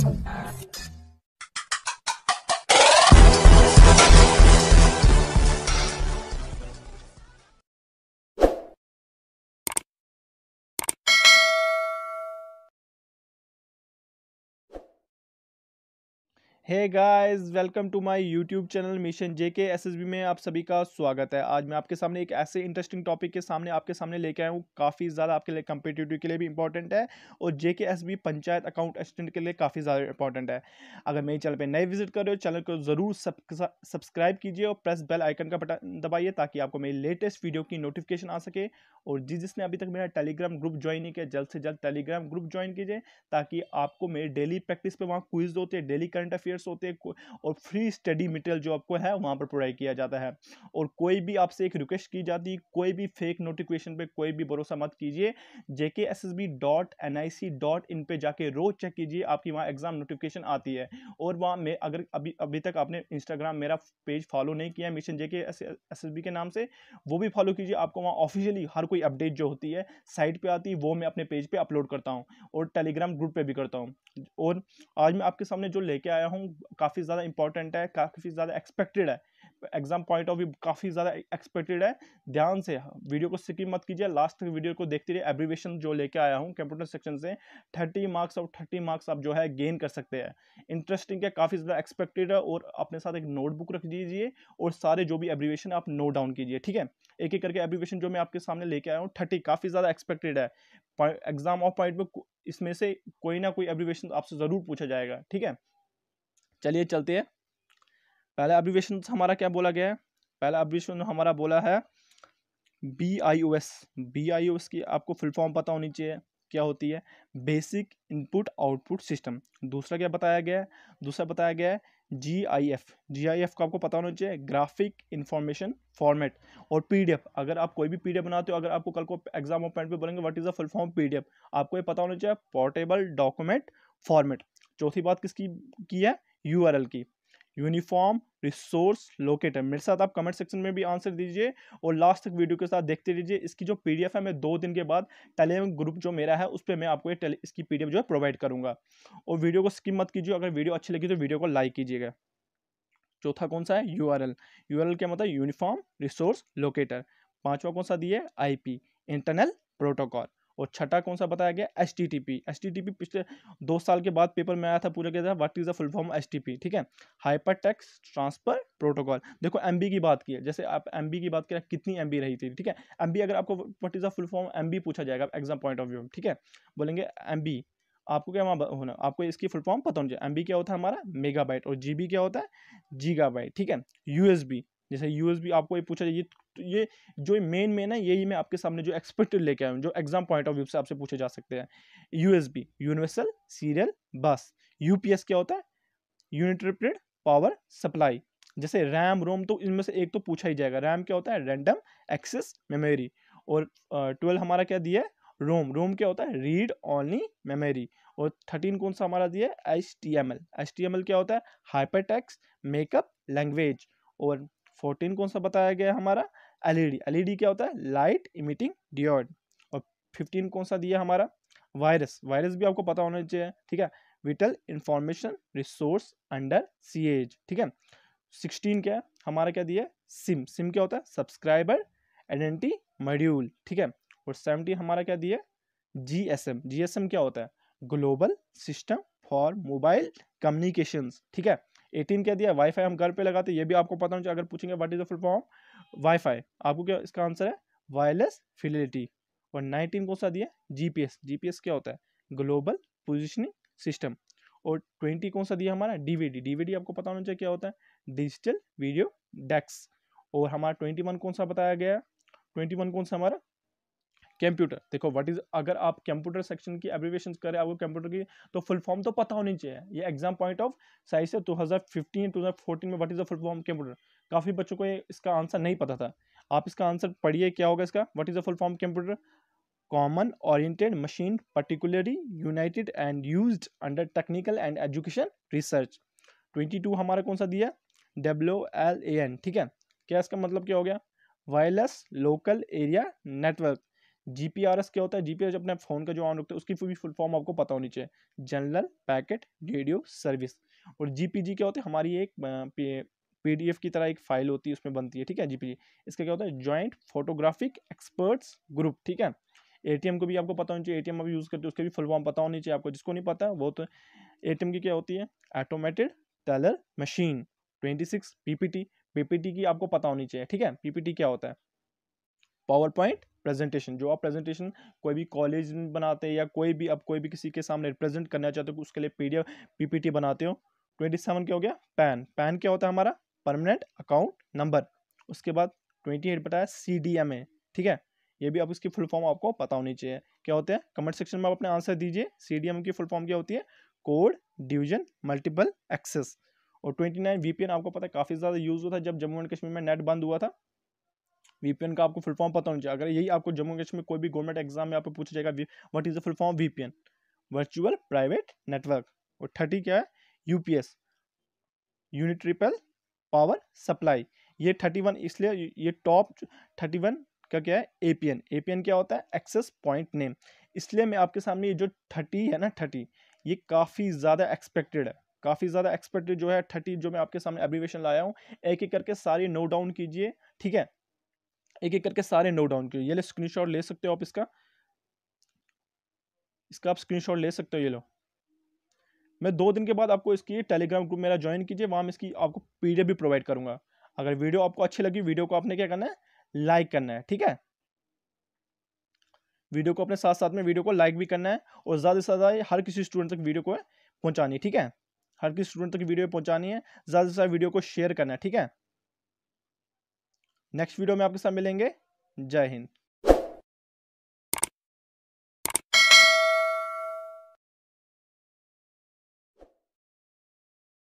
Thanks. Hi guys welcome to my YouTube channel mission JK SSB में आप सभी का स्वागत है आज मैं आपके सामने एक ऐसे इंटरेस्टिंग टॉपिक के सामने आपके सामने लेके आया हूँ काफ़ी ज़्यादा आपके लिए कम्पिटेटिव के लिए भी इंपॉर्टेंट है और JK B panchayat account assistant के लिए काफ़ी ज़्यादा इंपॉर्टेंट है अगर मेरे चैनल पर नए विजिट कर रहे हो चैनल को ज़रूर सब्सक्राइब कीजिए और प्रेस बेल आइकन का बटन दबाइए ताकि आपको मेरी लेटेस्ट वीडियो की नोटिफिकेशन आ सके और जिस जिसने अभी तक मेरा टेलीग्राम ग्रुप ज्वाइन नहीं किया जल्द से जल्द टेलीग्राम ग्रुप ज्वाइन कीजिए ताकि आपको मेरे डेली प्रैक्टिस पर वहाँ क्विज होते हैं डेली करंट अफेयर टीचर्स होते हैं और फ्री स्टडी मटेरियल जो आपको है वहाँ पर प्रोवाइड किया जाता है और कोई भी आपसे एक रिक्वेस्ट की जाती कोई भी फेक नोटिफिकेशन पर कोई भी भरोसा मत कीजिए JK S S B dot N I C dot in पर जाके रोज़ चेक कीजिए आपकी वहाँ एग्ज़ाम नोटिफिकेशन आती है और वहाँ में अगर अभी अभी तक आपने इंस्टाग्राम मेरा पेज फॉलो नहीं किया मिशन जे के एस एस बी के नाम से वो भी फॉलो कीजिए आपको वहाँ ऑफिशियली हर कोई अपडेट जो होती है साइट पे आती है वो मैं अपने पेज पे अपलोड करता हूँ और टेलीग्राम ग्रुप पे भी करता हूँ और आज मैं आपके सामने जो लेके आया हूँ काफ़ी ज़्यादा इंपॉर्टेंट है काफ़ी ज़्यादा एक्सपेक्टेड है एग्ज़ाम पॉइंट ऑफ व्यू काफ़ी ज़्यादा एक्सपेक्टेड है ध्यान से वीडियो को स्किप मत कीजिए लास्ट तक वीडियो को देखते रहिए एब्रीवेशन जो लेके आया हूँ कंप्यूटर सेक्शन से थर्टी मार्क्स और थर्टी मार्क्स आप जो है गेन कर सकते हैं इंटरेस्टिंग है काफ़ी ज़्यादा एक्सपेक्टेड है और अपने साथ एक नोटबुक रख दीजिए और सारे जो भी एब्रीवेशन आप नोट डाउन कीजिए ठीक है एक एक करके एब्रीवेशन जो मैं आपके सामने लेके आया हूँ थर्टी काफ़ी ज़्यादा एक्सपेक्टेड है एग्ज़ाम ऑफ पॉइंट में इसमें से कोई ना कोई एब्रीवेशन आपसे ज़रूर पूछा जाएगा ठीक है चलिए चलते हैं पहला अब्रीवेशन हमारा क्या बोला गया है पहला अब्रीवेशन हमारा बोला है B I O S B I O S की आपको फुल फॉर्म पता होनी चाहिए क्या होती है बेसिक इनपुट आउटपुट सिस्टम दूसरा क्या बताया गया है दूसरा बताया गया है जी I F G I F का आपको पता होना चाहिए ग्राफिक इंफॉर्मेशन फॉर्मेट और पी डी एफ अगर आप कोई भी पी डी एफ बनाते हो अगर आपको कल को एग्जाम ऑफ पॉइंट पे बोलेंगे what is the full form P D F आपको ये पता होना चाहिए पोर्टेबल डॉक्यूमेंट फॉर्मेट चौथी बात किसकी की है एल की यूनिफॉर्म रिसोर्स लोकेटर मेरे साथ आप कमेंट सेक्शन में भी आंसर दीजिए और लास्ट तक वीडियो के साथ देखते रहिए इसकी जो पीडीएफ है मैं दो दिन के बाद टेलीग्राम ग्रुप जो मेरा है उस पर मैं आपको ये इसकी पीडीएफ जो है प्रोवाइड करूँगा और वीडियो को स्किप मत कीजिए अगर वीडियो अच्छी लगी तो वीडियो को लाइक कीजिएगा चौथा कौन सा है U R L U R L क्या मतलब यूनिफॉर्म रिसोर्स लोकेटर पाँचवा कौन सा दिए आई पी इंटरनल प्रोटोकॉल और छठा कौन सा बताया गया H T T P S T T P पिछले दो साल के बाद पेपर में आया था पूरा गया था what is the full form S T P ठीक है हाइपर टेक्स ट्रांसफर प्रोटोकॉल देखो एम बी की बात की है जैसे आप एम बी की बात करें कितनी एम बी रही थी ठीक है एम बी अगर आपको what is the full form M B पूछा जाएगा एग्जाम पॉइंट ऑफ व्यू ठीक है बोलेंगे एम बी आपको क्या वहाँ होना आपको इसकी फुल फॉर्म पता होना चाहिए एम क्या होता है हमारा मेगाबाइट और जी क्या होता है जीगाबाइट ठीक है यूएसबी जैसे यूएसबी आपको ये पूछा जाए तो ये जो मेन मेन है यही मैं आपके सामने जो एक्सपेक्टेड लेके आया हूँ जो एग्जाम पॉइंट ऑफ व्यू से आपसे पूछे जा सकते हैं USB universal serial bus UPS क्या होता है यूनिटरिप्रेड पावर सप्लाई जैसे रैम रोम तो इनमें से एक तो पूछा ही जाएगा रैम क्या होता है रैंडम एक्सेस मेमोरी और ट्वेल्व हमारा क्या दिया है रोम रोम क्या होता है रीड ऑनली मेमोरी और थर्टीन कौन सा हमारा दिया है H T M L H T M L क्या होता है हाइपर टेक्स मेकअप लैंग्वेज और फोर्टीन कौन सा बताया गया हमारा एलईडी एलईडी क्या होता है लाइट इमिटिंग डिओड और फिफ्टीन कौन सा दिया हमारा वायरस वायरस भी आपको पता होना चाहिए ठीक है vital information resource under siege ठीक है सिक्सटीन क्या है हमारा क्या दिया सिम सिम क्या होता है सब्सक्राइबर आइडेंटी मॉड्यूल ठीक है और सेवनटीन हमारा क्या दिया G S M G S M क्या होता है global system for mobile communications ठीक है एटीन क्या दिया वाईफाई हम घर पे लगाते हैं ये भी आपको पता होना चाहिए अगर पूछेंगे what is the full form WiFi आपको क्या इसका आंसर है वायरलेस फिलिटी और नाइनटीन कौन सा दिया जीपीएस जीपीएस क्या होता है ग्लोबल पोजिशनिंग सिस्टम और ट्वेंटी कौन सा दिया हमारा डीवीडी डीवीडी आपको पता होना चाहिए क्या होता है डिजिटल वीडियो डेस्क और हमारा ट्वेंटी वन कौन सा बताया गया ट्वेंटी वन कौन सा हमारा कंप्यूटर देखो व्हाट इज अगर आप कंप्यूटर सेक्शन की एब्रीवेशन करें आपको कंप्यूटर की तो फुल फॉर्म तो पता होनी चाहिए ये एग्जाम पॉइंट ऑफ साइज है 2015 2014 में what is the full form computer काफ़ी बच्चों को इसका आंसर नहीं पता था आप इसका आंसर पढ़िए क्या होगा इसका what is the full form computer common oriented machine particularly united and used under technical and education research twenty two हमारा कौन सा दिया डब्ल्यू एल ए एन ठीक है क्या इसका मतलब क्या हो गया wireless local area network G P R S क्या होता है जी अपने फ़ोन का जो ऑन रखते हैं उसकी भी फुल फॉर्म आपको पता होनी चाहिए जनरल पैकेट रेडियो सर्विस और जी पी जी क्या होता है हमारी एक पी डी एफ की तरह एक फाइल होती है उसमें बनती है ठीक है जी जी इसका क्या होता है जॉइंट फोटोग्राफिक एक्सपर्ट्स ग्रुप ठीक है ए को भी आपको पता होना चाहिए ए टी अभी यूज़ करते हैं उसके भी फुल फॉर्म पता होनी चाहिए आपको जिसको नहीं पता वो तो ए की क्या होती है automated teller machine twenty six PPT PPT की आपको पता होनी चाहिए ठीक है पीपीटी क्या होता है पावर पॉइंट प्रेजेंटेशन जो आप प्रेजेंटेशन कोई भी कॉलेज में बनाते हैं या कोई भी आप कोई भी किसी के सामने रिप्रेजेंट करना चाहते हो तो उसके लिए पी पीपीटी बनाते हो ट्वेंटी सेवन क्या हो गया पैन पैन क्या होता है हमारा परमानेंट अकाउंट नंबर उसके बाद ट्वेंटी एट बताया सी डी एम ए ठीक है ये भी आप इसकी फुल फॉर्म आपको पता होनी चाहिए क्या होते हैं कमेंट सेक्शन में आप अपने आंसर दीजिए सी डी एम की फुल फॉर्म क्या होती है कोड डिवीजन मल्टीपल एक्सेस और ट्वेंटी नाइन वीपीएन आपको पता है काफ़ी ज़्यादा यूज़ हुआ था जब जम्मू एंड कश्मीर में नेट बंद हुआ था वीपीएन का आपको फुल फॉर्म पता होना चाहिए अगर यही आपको जम्मू कश्मीर कोई भी गवर्नमेंट एग्जाम में आपको पूछा जाएगा what is the full form VPN virtual private network और थर्टी क्या है यूपीएस यूनिट्रिपल पावर सप्लाई ये थर्टी वन इसलिए ये टॉप थर्टी वन का क्या है एपीएन एपीएन क्या होता है एक्सेस पॉइंट नेम इसलिए मैं आपके सामने ये जो थर्टी है ना थर्टी ये काफ़ी ज़्यादा एक्सपेक्टेड है काफ़ी ज़्यादा एक्सपेक्टेड जो है थर्टी जो मैं आपके सामने एब्रीवेशन लाया हूँ एक एक करके सारी नोट डाउन कीजिए ठीक है एक एक करके सारे नोट डाउन किए ये स्क्रीन शॉट ले सकते हो आप इसका इसका आप शॉट ले सकते हो ये लो मैं दो दिन के बाद आपको इसकी टेलीग्राम ग्रुप मेरा ज्वाइन कीजिए वहाँ मैं इसकी आपको एफ भी प्रोवाइड करूँगा अगर वीडियो आपको अच्छी लगी वीडियो को आपने क्या करना है लाइक करना है ठीक है वीडियो को अपने साथ साथ में वीडियो को लाइक भी करना है और ज़्यादा से ज़्यादा हर किसी स्टूडेंट तक वीडियो को पहुँचानी ठीक है हर किसी स्टूडेंट तक वीडियो पहुँचानी है ज़्यादा से ज़्यादा वीडियो को शेयर करना है ठीक है नेक्स्ट वीडियो में आपके साथ मिलेंगे जय हिंद